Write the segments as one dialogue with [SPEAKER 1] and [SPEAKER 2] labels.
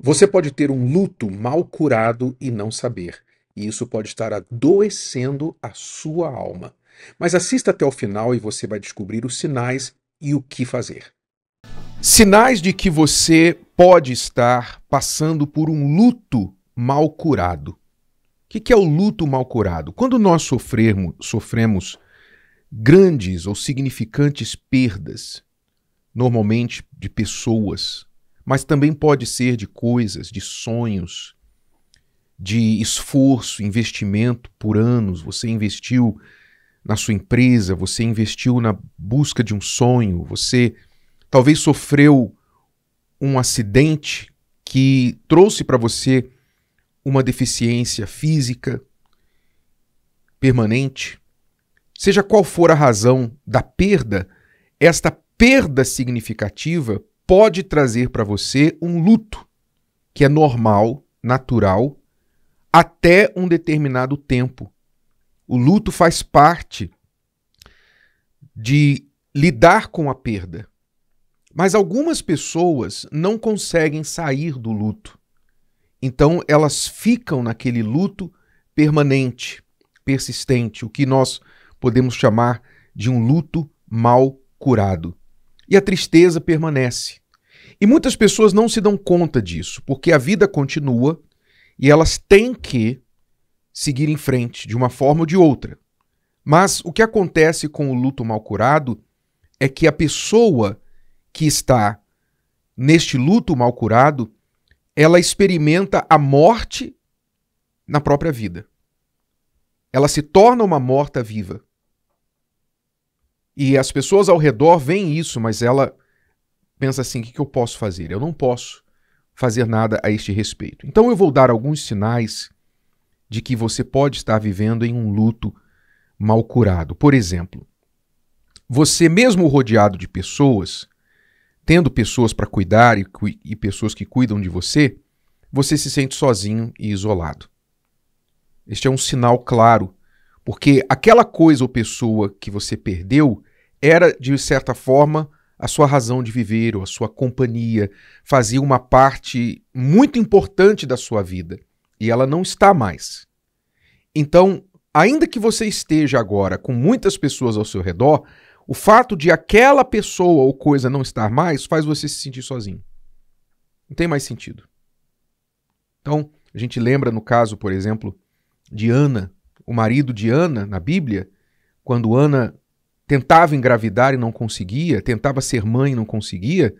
[SPEAKER 1] Você pode ter um luto mal curado e não saber, e isso pode estar adoecendo a sua alma. Mas assista até o final e você vai descobrir os sinais e o que fazer. Sinais de que você pode estar passando por um luto mal curado. O que, é o luto mal curado? Quando nós sofremos grandes ou significantes perdas, normalmente de pessoas, mas também pode ser de coisas, de sonhos, de esforço, investimento por anos. Você investiu na sua empresa, você investiu na busca de um sonho, você talvez sofreu um acidente que trouxe para você uma deficiência física permanente. Seja qual for a razão da perda, esta perda significativa pode trazer para você um luto que é normal, natural, até um determinado tempo. O luto faz parte de lidar com a perda. Mas algumas pessoas não conseguem sair do luto. Então elas ficam naquele luto permanente, persistente, o que nós podemos chamar de um luto mal curado. E a tristeza permanece. E muitas pessoas não se dão conta disso, porque a vida continua e elas têm que seguir em frente de uma forma ou de outra. Mas o que acontece com o luto mal curado é que a pessoa que está neste luto mal curado, ela experimenta a morte na própria vida. Ela se torna uma morta viva. E as pessoas ao redor veem isso, mas ela pensa assim: o que, que eu posso fazer? Eu não posso fazer nada a este respeito. Então eu vou dar alguns sinais de que você pode estar vivendo em um luto mal curado. Por exemplo, você mesmo rodeado de pessoas, tendo pessoas para cuidar e, e, pessoas que cuidam de você, você se sente sozinho e isolado. Este é um sinal claro, porque aquela coisa ou pessoa que você perdeu era, de certa forma, a sua razão de viver ou a sua companhia fazia uma parte muito importante da sua vida e ela não está mais. Então, ainda que você esteja agora com muitas pessoas ao seu redor, o fato de aquela pessoa ou coisa não estar mais faz você se sentir sozinho. Não tem mais sentido. Então, a gente lembra no caso, por exemplo, de Ana, o marido de Ana na Bíblia, quando Ana tentava engravidar e não conseguia, tentava ser mãe e não conseguia,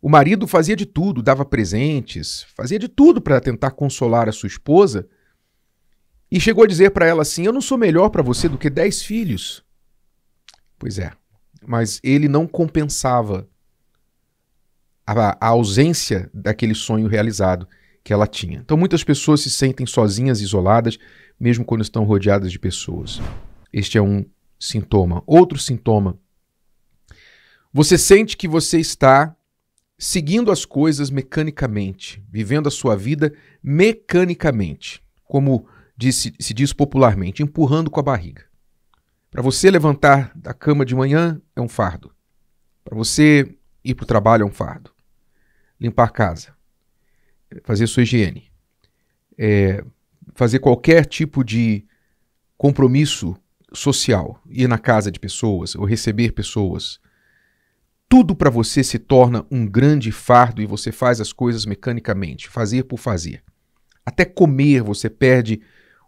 [SPEAKER 1] o marido fazia de tudo, dava presentes, fazia de tudo para tentar consolar a sua esposa e chegou a dizer para ela assim: Eu não sou melhor para você do que dez filhos. Pois é, mas ele não compensava a, a ausência daquele sonho realizado que ela tinha. Então muitas pessoas se sentem sozinhas, isoladas, mesmo quando estão rodeadas de pessoas. Este é um sintoma. Outro sintoma. Você sente que você está seguindo as coisas mecanicamente, vivendo a sua vida mecanicamente, como se diz popularmente, empurrando com a barriga. Para você levantar da cama de manhã é um fardo. Para você ir para o trabalho é um fardo. Limpar a casa, fazer sua higiene, é, fazer qualquer tipo de compromisso social, ir na casa de pessoas ou receber pessoas, tudo para você se torna um grande fardo e você faz as coisas mecanicamente, fazer por fazer. Até comer você perde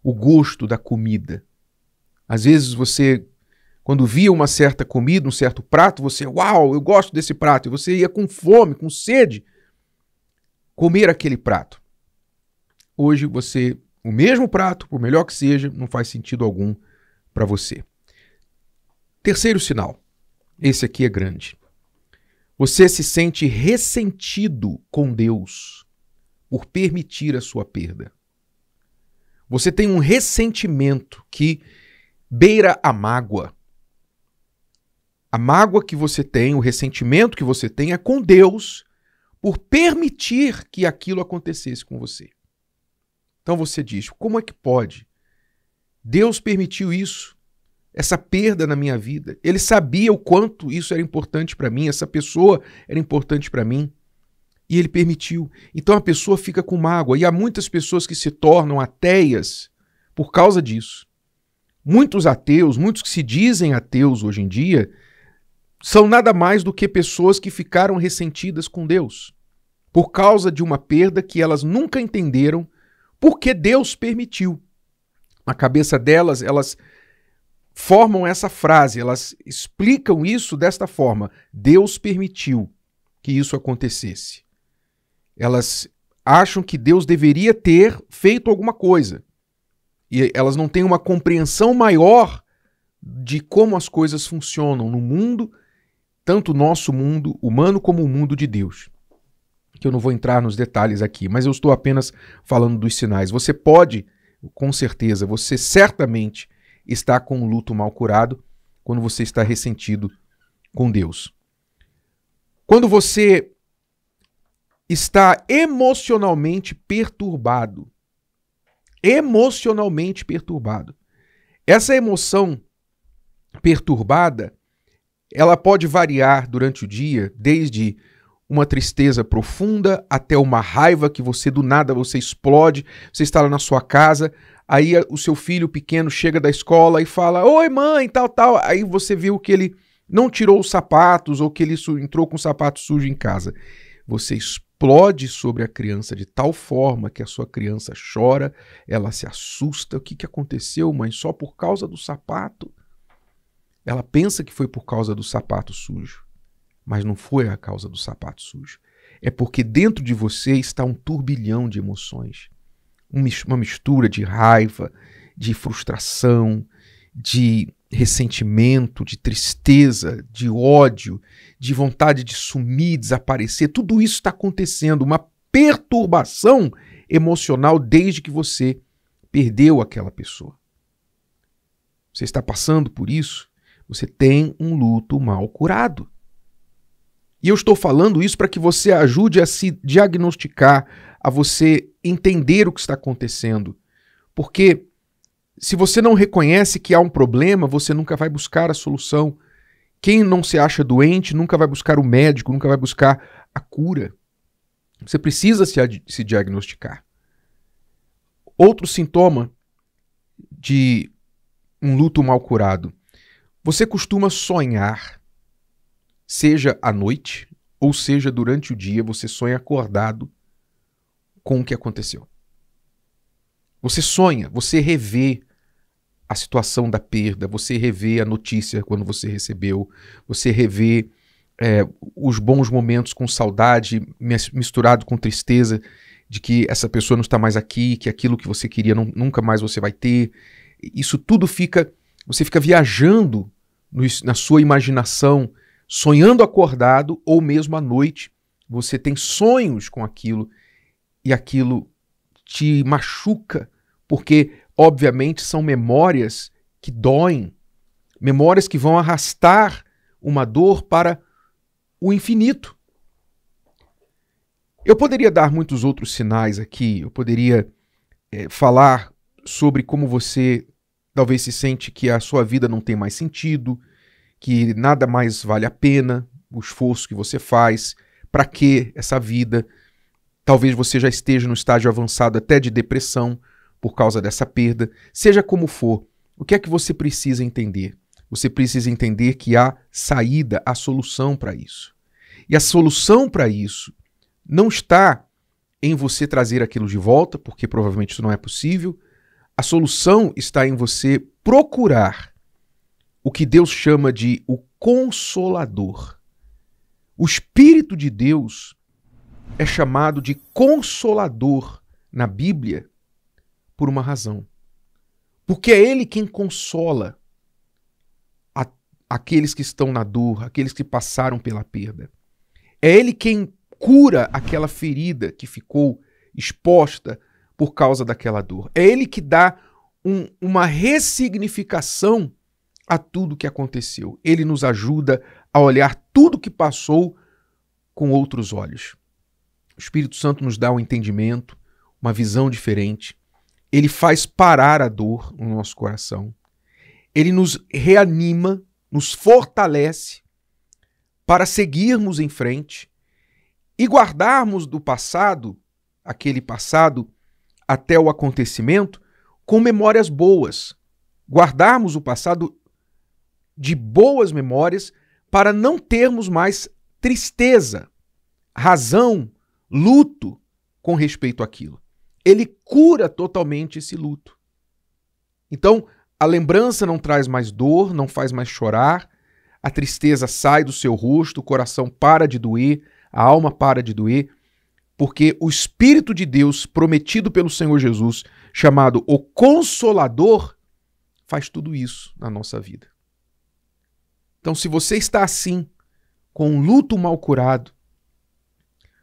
[SPEAKER 1] o gosto da comida. Às vezes você, quando via uma certa comida, um certo prato, você, uau, eu gosto desse prato, e você ia com fome, com sede, comer aquele prato. Hoje você, o mesmo prato, por melhor que seja, não faz sentido algum para você. Terceiro sinal. Esse aqui é grande. Você se sente ressentido com Deus por permitir a sua perda. Você tem um ressentimento que beira a mágoa. A mágoa que você tem, o ressentimento que você tem é com Deus por permitir que aquilo acontecesse com você. Então você diz: como é que pode Deus permitiu isso, essa perda na minha vida. Ele sabia o quanto isso era importante para mim, essa pessoa era importante para mim. E ele permitiu. Então a pessoa fica com mágoa. E há muitas pessoas que se tornam ateias por causa disso. Muitos ateus, muitos que se dizem ateus hoje em dia, são nada mais do que pessoas que ficaram ressentidas com Deus por causa de uma perda que elas nunca entenderam porque Deus permitiu na cabeça delas, elas formam essa frase, elas explicam isso desta forma: Deus permitiu que isso acontecesse. Elas acham que Deus deveria ter feito alguma coisa. E elas não têm uma compreensão maior de como as coisas funcionam no mundo, tanto o nosso mundo humano como o mundo de Deus. Que eu não vou entrar nos detalhes aqui, mas eu estou apenas falando dos sinais. Você pode com certeza, você certamente está com um luto mal curado quando você está ressentido com Deus. Quando você está emocionalmente perturbado, emocionalmente perturbado. Essa emoção perturbada, ela pode variar durante o dia, desde uma tristeza profunda, até uma raiva que você do nada você explode, você está lá na sua casa, aí o seu filho pequeno chega da escola e fala: "Oi, mãe", tal, tal. Aí você viu que ele não tirou os sapatos ou que ele entrou com o sapato sujo em casa. Você explode sobre a criança de tal forma que a sua criança chora, ela se assusta. O que, que aconteceu, mãe? Só por causa do sapato? Ela pensa que foi por causa do sapato sujo. Mas não foi a causa do sapato sujo. É porque dentro de você está um turbilhão de emoções. Uma mistura de raiva, de frustração, de ressentimento, de tristeza, de ódio, de vontade de sumir, desaparecer. Tudo isso está acontecendo, uma perturbação emocional desde que você perdeu aquela pessoa. Você está passando por isso, você tem um luto mal curado. E eu estou falando isso para que você ajude a se diagnosticar, a você entender o que está acontecendo. Porque se você não reconhece que há um problema, você nunca vai buscar a solução. Quem não se acha doente nunca vai buscar o médico, nunca vai buscar a cura. Você precisa se, se diagnosticar. Outro sintoma de um luto mal curado. Você costuma sonhar Seja à noite, ou seja durante o dia, você sonha acordado com o que aconteceu. Você sonha, você revê a situação da perda, você revê a notícia quando você recebeu, você revê é, os bons momentos com saudade misturado com tristeza de que essa pessoa não está mais aqui, que aquilo que você queria não, nunca mais você vai ter. Isso tudo fica, você fica viajando no, na sua imaginação sonhando acordado ou mesmo à noite, você tem sonhos com aquilo e aquilo te machuca, porque obviamente são memórias que doem, memórias que vão arrastar uma dor para o infinito. Eu poderia dar muitos outros sinais aqui, eu poderia é, falar sobre como você talvez se sente que a sua vida não tem mais sentido, que nada mais vale a pena o esforço que você faz, para que essa vida. Talvez você já esteja no estágio avançado até de depressão por causa dessa perda. Seja como for, o que é que você precisa entender? Você precisa entender que há saída, há solução para isso. E a solução para isso não está em você trazer aquilo de volta, porque provavelmente isso não é possível. A solução está em você procurar o que Deus chama de o Consolador. O Espírito de Deus é chamado de Consolador na Bíblia por uma razão. Porque é Ele quem consola a, aqueles que estão na dor, aqueles que passaram pela perda. É Ele quem cura aquela ferida que ficou exposta por causa daquela dor. É Ele que dá um, uma ressignificação a tudo que aconteceu. Ele nos ajuda a olhar tudo que passou com outros olhos. O Espírito Santo nos dá um entendimento, uma visão diferente. Ele faz parar a dor no nosso coração. Ele nos reanima, nos fortalece para seguirmos em frente e guardarmos do passado, aquele passado, até o acontecimento, com memórias boas. Guardarmos o passado de boas memórias para não termos mais tristeza, razão, luto com respeito àquilo. Ele cura totalmente esse luto. Então, a lembrança não traz mais dor, não faz mais chorar, a tristeza sai do seu rosto, o coração para de doer, a alma para de doer, porque o Espírito de Deus, prometido pelo Senhor Jesus, chamado o Consolador, faz tudo isso na nossa vida. Então, se você está assim, com um luto mal curado,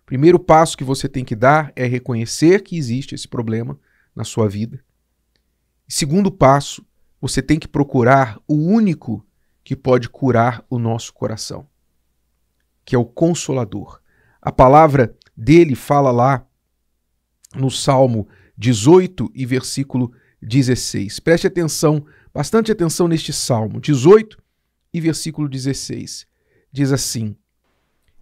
[SPEAKER 1] o primeiro passo que você tem que dar é reconhecer que existe esse problema na sua vida. segundo passo, você tem que procurar o único que pode curar o nosso coração, que é o Consolador. A palavra dele fala lá no Salmo 18 e versículo 16. Preste atenção, bastante atenção neste Salmo 18 e versículo 16. Diz assim: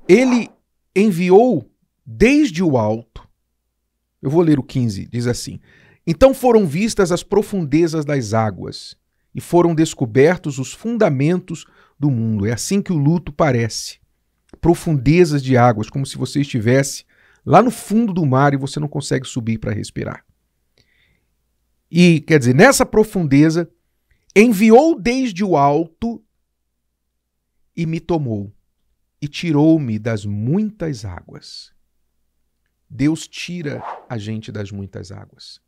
[SPEAKER 1] Ele enviou desde o alto. Eu vou ler o 15, diz assim: Então foram vistas as profundezas das águas e foram descobertos os fundamentos do mundo. É assim que o luto parece. Profundezas de águas, como se você estivesse lá no fundo do mar e você não consegue subir para respirar. E quer dizer, nessa profundeza, enviou desde o alto e me tomou e tirou-me das muitas águas. Deus tira a gente das muitas águas.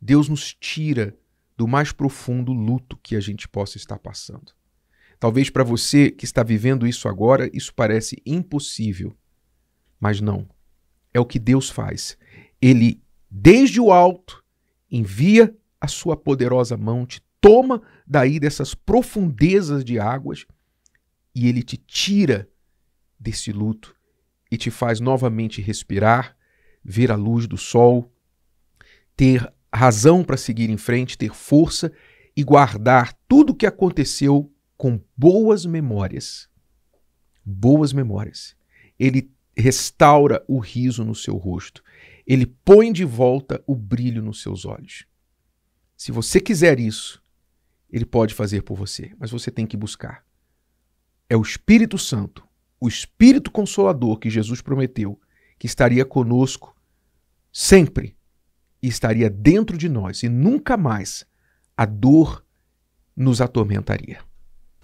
[SPEAKER 1] Deus nos tira do mais profundo luto que a gente possa estar passando. Talvez para você que está vivendo isso agora, isso parece impossível. Mas não. É o que Deus faz. Ele, desde o alto, envia a sua poderosa mão, te toma daí dessas profundezas de águas e ele te tira desse luto e te faz novamente respirar, ver a luz do sol, ter razão para seguir em frente, ter força e guardar tudo o que aconteceu com boas memórias. Boas memórias. Ele restaura o riso no seu rosto. Ele põe de volta o brilho nos seus olhos. Se você quiser isso, ele pode fazer por você, mas você tem que buscar é o Espírito Santo, o Espírito Consolador que Jesus prometeu que estaria conosco sempre e estaria dentro de nós e nunca mais a dor nos atormentaria.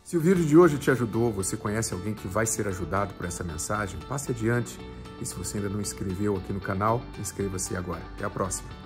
[SPEAKER 1] Se o vídeo de hoje te ajudou, você conhece alguém que vai ser ajudado por essa mensagem, passe adiante. E se você ainda não inscreveu aqui no canal, inscreva-se agora. Até a próxima.